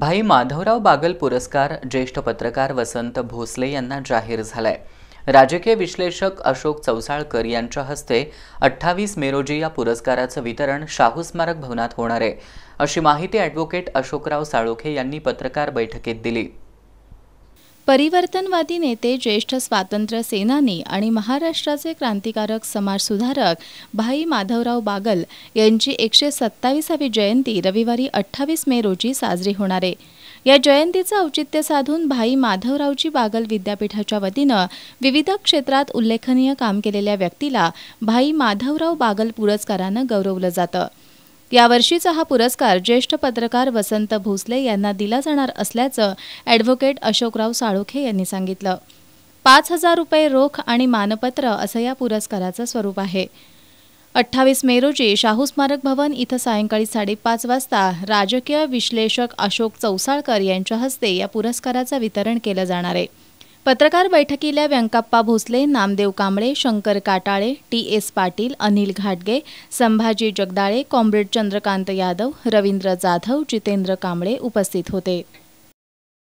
भाई माधवराव बागल पुरस्कार ज्येष्ठ पत्रकार वसंत भोसले यांना जाहीर झालाय राजकीय विश्लेषक अशोक चौसाळकर यांच्या हस्ते अठ्ठावीस मे रोजी या पुरस्काराचं वितरण शाहू स्मारक भवनात होणार आहे अशी माहिती ॲडव्होकेट अशोकराव साळोखे यांनी पत्रकार बैठकीत दिली परिवर्तनवादी नेते ज्येष्ठ स्वातंत्र्य सेनानी आणि महाराष्ट्राचे क्रांतिकारक समाजसुधारक भाई माधवराव बागल यांची एकशे सत्तावीसावी जयंती रविवारी अठ्ठावीस मे रोजी साजरी होणार आहे या जयंतीचं औचित्य साधून भाई माधवरावजी बागल विद्यापीठाच्या वतीनं विविध क्षेत्रात उल्लेखनीय काम केलेल्या व्यक्तीला भाई माधवराव बागल पुरस्कारानं गौरवलं जातं यावर्षीचा हा पुरस्कार ज्येष्ठ पत्रकार वसंत भोसले यांना दिला जाणार असल्याचं ॲडव्होकेट अशोकराव साळोखे यांनी सांगितलं पाच हजार रुपये रोख आणि मानपत्र असं या पुरस्काराचं स्वरूप आहे अठ्ठावीस मे रोजी शाहू स्मारक भवन इथं सायंकाळी साडेपाच वाजता राजकीय विश्लेषक अशोक चौसाळकर यांच्या हस्ते या पुरस्काराचं वितरण केलं जाणार आहे पत्रकार बैठकीला व्यंकप्पा भोसले नामदेव कांबळे शंकर काटाळे टी एस पाटील अनिल घाटगे संभाजी जगदाळे कॉम्रेड चंद्रकांत यादव रवींद्र जाधव जितेंद्र कांबळे उपस्थित होते